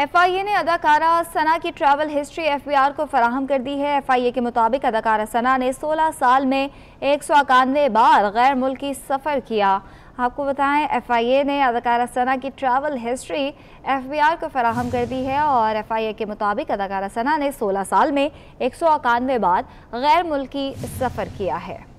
FIA ने अदाकारा सना की ट्रैवल हिस्ट्री एफबीआर को फराहम कर दी है एफआईए के मुताबिक अदाकारा सना ने 16 साल में एक सौ इक्यानवे बार गैर मुल्की सफ़र किया आपको बताएं एफआईए ने अदाकारा सना की ट्रैवल हिस्ट्री एफबीआर को फराहम कर दी है और एफआईए के मुताबिक अदाकारा सना ने 16 साल में एक सौ इक्यानवे बार गैर मुल्की सफ़र किया है